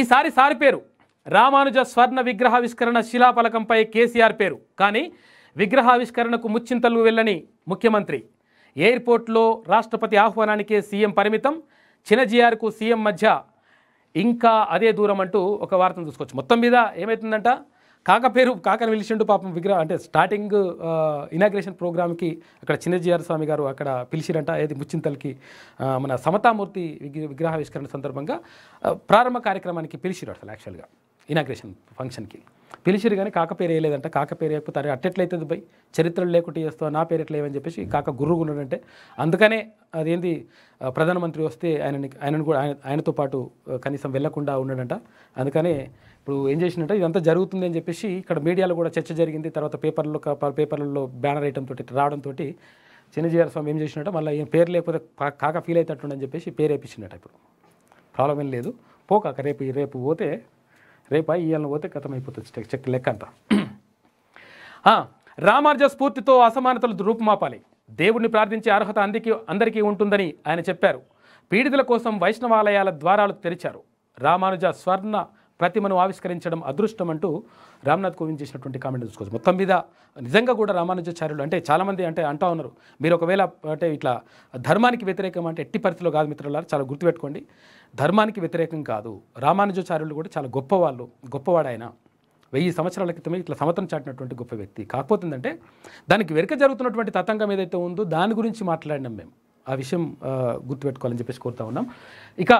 ఈసారి సారి పేరు రామానుజ స్వర్ణ విగ్రహావిష్కరణ శిలాఫలకంపై కేసీఆర్ పేరు కానీ విగ్రహావిష్కరణకు ముచ్చింతలు వెళ్ళని ముఖ్యమంత్రి ఎయిర్పోర్ట్లో రాష్ట్రపతి ఆహ్వానానికే సీఎం పరిమితం చినజీఆర్కు సీఎం మధ్య ఇంకా అదే దూరం అంటూ ఒక వార్తను చూసుకోవచ్చు మొత్తం మీద ఏమవుతుందంట కాక పేరు కాకని పిలిచిండు పాపం విగ్రహం అంటే స్టార్టింగ్ ఇనాగ్రేషన్ ప్రోగ్రామ్కి అక్కడ చిన్నజీఆర్ స్వామి గారు అక్కడ పిలిచిరంట ఏది ముచ్చింతలకి మన సమతామూర్తి విగ్రహావిష్కరణ సందర్భంగా ప్రారంభ కార్యక్రమానికి పిలిచిరు అసలు యాక్చువల్గా ఇనాగ్రేషన్ ఫంక్షన్కి పిలిచిరు కానీ కాక పేరు వేయలేదంట కాక పేరు వేయకపోతే అరే అట్టెట్లయితుంది బై చరిత్రలు లేకుండా చేస్తావు నా పేరు ఎట్లా చెప్పేసి కాక ఉండడంటే అందుకనే అదేంటి ప్రధానమంత్రి వస్తే ఆయనని ఆయనను కూడా ఆయన ఆయనతో పాటు కనీసం వెళ్లకుండా ఉన్నాడంట అందుకనే ఇప్పుడు ఏం చేసినట్ట ఇదంతా జరుగుతుంది అని చెప్పేసి ఇక్కడ మీడియాలో కూడా చర్చ జరిగింది తర్వాత పేపర్లో పేపర్లలో బ్యానర్ వేయడంతో రావడంతో చిన్నజీఆర్ స్వామి ఏం చేసినట్ట మళ్ళీ ఏం పేరు లేకపోతే కాక ఫీల్ అవుతట్టుండని చెప్పేసి పేరు వేయించినట్ట ఇప్పుడు ప్రాబ్లం ఏం లేదు పోక రేపు రేపు పోతే రేపు ఇవాళ పోతే కథమైపోతుంది అయిపోతుంది చెక్ లెక్క అంత రామార్జ స్ఫూర్తితో అసమానతలు రూపుమాపాలి దేవుడిని ప్రార్థించే అర్హత అందరికీ అందరికీ ఉంటుందని ఆయన చెప్పారు పీడితుల కోసం వైష్ణవాలయాల ద్వారాలు తెరిచారు రామానుజ స్వర్ణ ప్రతిమను ఆవిష్కరించడం అదృష్టం అంటూ రామ్నాథ్ కోవింద్ చేసినటువంటి కామెంట్ చూసుకోవచ్చు మొత్తం మీద నిజంగా కూడా రామానుజాచార్యులు అంటే చాలామంది అంటే అంటా ఉన్నారు మీరు ఒకవేళ అంటే ఇట్లా ధర్మానికి వ్యతిరేకం అంటే ఎట్టి పరిస్థితిలో కాదు మిత్రులారు చాలా గుర్తుపెట్టుకోండి ధర్మానికి వ్యతిరేకం కాదు రామానుజాచార్యులు కూడా చాలా గొప్పవాళ్ళు గొప్పవాడాయన వెయ్యి సంవత్సరాల క్రితమే ఇట్లా సమతం చాటినటువంటి గొప్ప వ్యక్తి కాకపోతుందంటే దానికి వెనుక జరుగుతున్నటువంటి తతంగం ఏదైతే ఉందో దాని గురించి మాట్లాడినాం మేము ఆ విషయం గుర్తుపెట్టుకోవాలని చెప్పేసి కోరుతా ఉన్నాం ఇక